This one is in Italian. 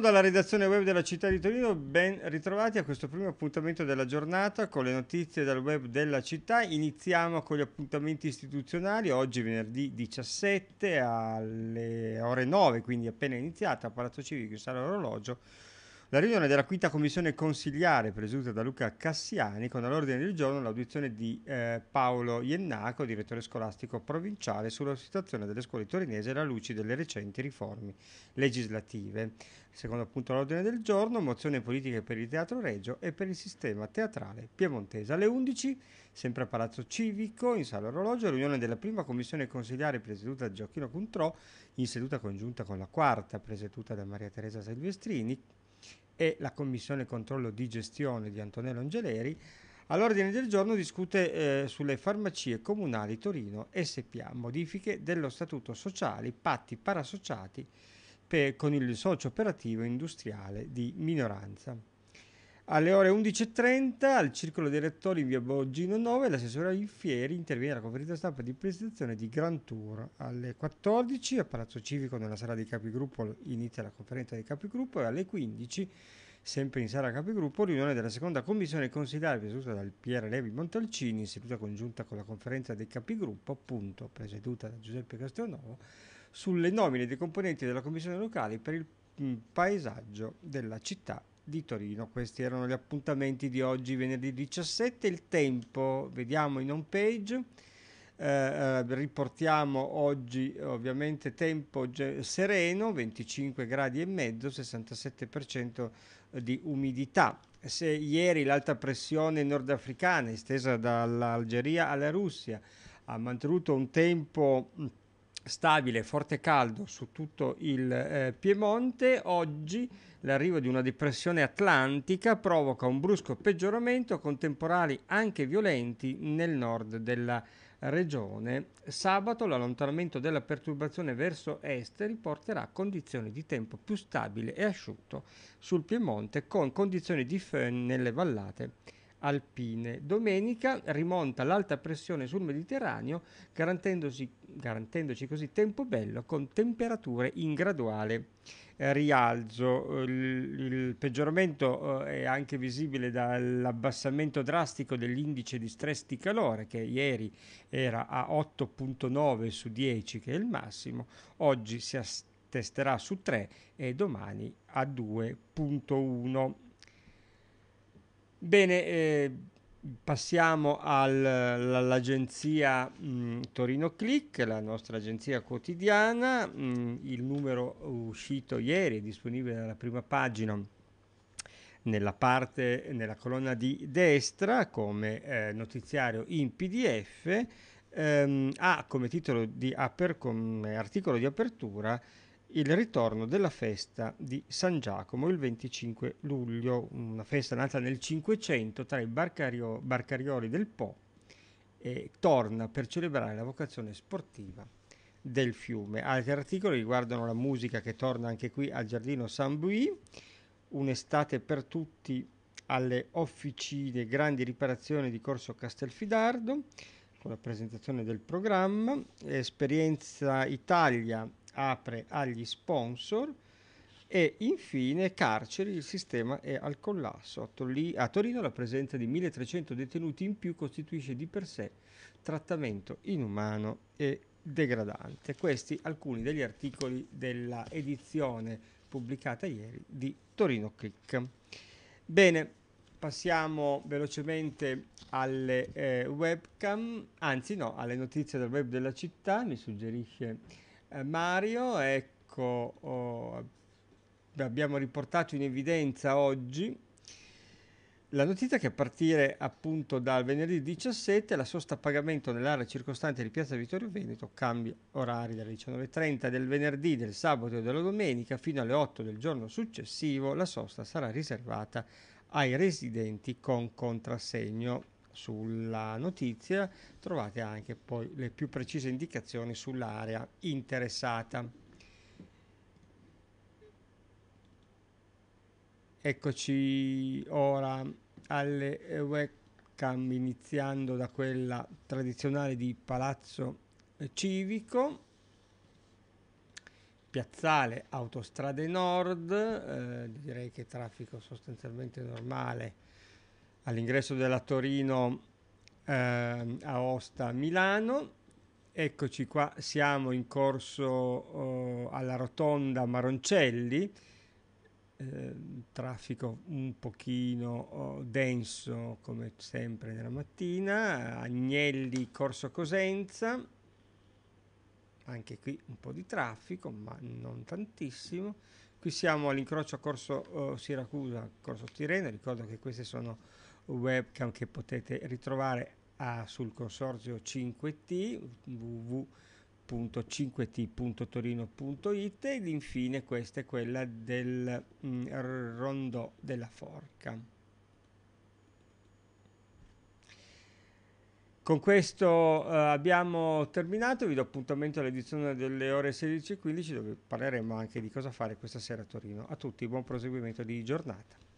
Dalla redazione web della città di Torino, ben ritrovati a questo primo appuntamento della giornata con le notizie dal web della città. Iniziamo con gli appuntamenti istituzionali. Oggi venerdì 17 alle ore 9, quindi appena iniziata a Palazzo Civico in Sala Orologio la riunione della quinta commissione consigliare presieduta da Luca Cassiani con all'ordine del giorno l'audizione di eh, Paolo Iennaco, direttore scolastico provinciale, sulla situazione delle scuole torinese alla luce delle recenti riforme legislative. Secondo punto all'ordine del giorno, mozione politica per il Teatro Reggio e per il sistema teatrale piemontese. Alle 11, sempre a Palazzo Civico, in sala orologio, riunione della prima commissione consigliare presieduta da Gioacchino Cuntrò, in seduta congiunta con la quarta presieduta da Maria Teresa Silvestrini, e la Commissione Controllo di Gestione di Antonello Angeleri, all'ordine del giorno discute eh, sulle farmacie comunali Torino SPA, modifiche dello statuto sociale, patti parasociati per, con il socio operativo industriale di minoranza. Alle ore 11.30 al Circolo dei Rettori in via Boggino 9 l'assessore Alfieri interviene alla conferenza stampa di presentazione di Grand Tour. Alle 14 a Palazzo Civico nella sala dei capigruppo inizia la conferenza dei capigruppo e alle 15 sempre in sala capigruppo riunione della seconda commissione consigliare presieduta dal Pierre Levi Montalcini in seduta congiunta con la conferenza dei capigruppo appunto presieduta da Giuseppe Castelnuovo sulle nomine dei componenti della commissione locale per il mm, paesaggio della città di Torino. Questi erano gli appuntamenti di oggi, venerdì 17. Il tempo, vediamo in home page. Eh, eh riportiamo oggi ovviamente tempo sereno 25 gradi e mezzo 67% di umidità se ieri l'alta pressione nordafricana estesa dall'Algeria alla Russia ha mantenuto un tempo stabile, forte caldo su tutto il eh, Piemonte, oggi l'arrivo di una depressione atlantica provoca un brusco peggioramento con temporali anche violenti nel nord della regione. Sabato l'allontanamento della perturbazione verso est riporterà condizioni di tempo più stabile e asciutto sul Piemonte con condizioni di fön nelle vallate alpine. Domenica rimonta l'alta pressione sul Mediterraneo, garantendosi garantendoci così tempo bello con temperature in graduale eh, rialzo. Eh, il, il peggioramento eh, è anche visibile dall'abbassamento drastico dell'indice di stress di calore che ieri era a 8.9 su 10 che è il massimo, oggi si attesterà su 3 e domani a 2.1. Bene, eh, Passiamo all'agenzia Torino Click, la nostra agenzia quotidiana, mh, il numero uscito ieri è disponibile nella prima pagina nella parte, nella colonna di destra come eh, notiziario in PDF, ehm, ha come titolo di come articolo di apertura il ritorno della festa di San Giacomo il 25 luglio, una festa nata nel 500 tra i barcario, barcarioli del Po e torna per celebrare la vocazione sportiva del fiume. Altri ah, articoli riguardano la musica che torna anche qui al Giardino San Bui, un'estate per tutti alle officine, grandi riparazioni di Corso Castelfidardo, con la presentazione del programma, Esperienza Italia apre agli sponsor e infine carceri, il sistema è al collasso. A, Toli- a Torino la presenza di 1300 detenuti in più costituisce di per sé trattamento inumano e degradante. Questi alcuni degli articoli della edizione pubblicata ieri di Torino Click. Bene, passiamo velocemente alle eh, webcam, anzi no, alle notizie del web della città, mi suggerisce eh, Mario, ecco, oh, abbiamo riportato in evidenza oggi la notizia che a partire appunto dal venerdì 17 la sosta a pagamento nell'area circostante di Piazza Vittorio Veneto cambia orari dalle 19.30 del venerdì, del sabato e della domenica fino alle 8 del giorno successivo la sosta sarà riservata ai residenti con contrassegno. Sulla notizia trovate anche poi le più precise indicazioni sull'area interessata. Eccoci ora alle webcam iniziando da quella tradizionale di Palazzo Civico piazzale Autostrade Nord, eh, direi che traffico sostanzialmente normale all'ingresso della Torino eh, Aosta Milano. Eccoci qua, siamo in corso eh, alla rotonda Maroncelli, ehm, traffico un pochino oh, denso come sempre nella mattina, Agnelli Corso Cosenza, anche qui un po' di traffico ma non tantissimo. Qui siamo all'incrocio Corso oh, Siracusa, Corso Tireno, ricordo che queste sono webcam che potete ritrovare a, ah, sul consorzio 5T www.5t.torino.it ed infine questa è quella del mm, rondò della forca. Con questo eh, abbiamo terminato, vi do appuntamento all'edizione delle ore 16.15 dove parleremo anche di cosa fare questa sera a Torino. A tutti buon proseguimento di giornata.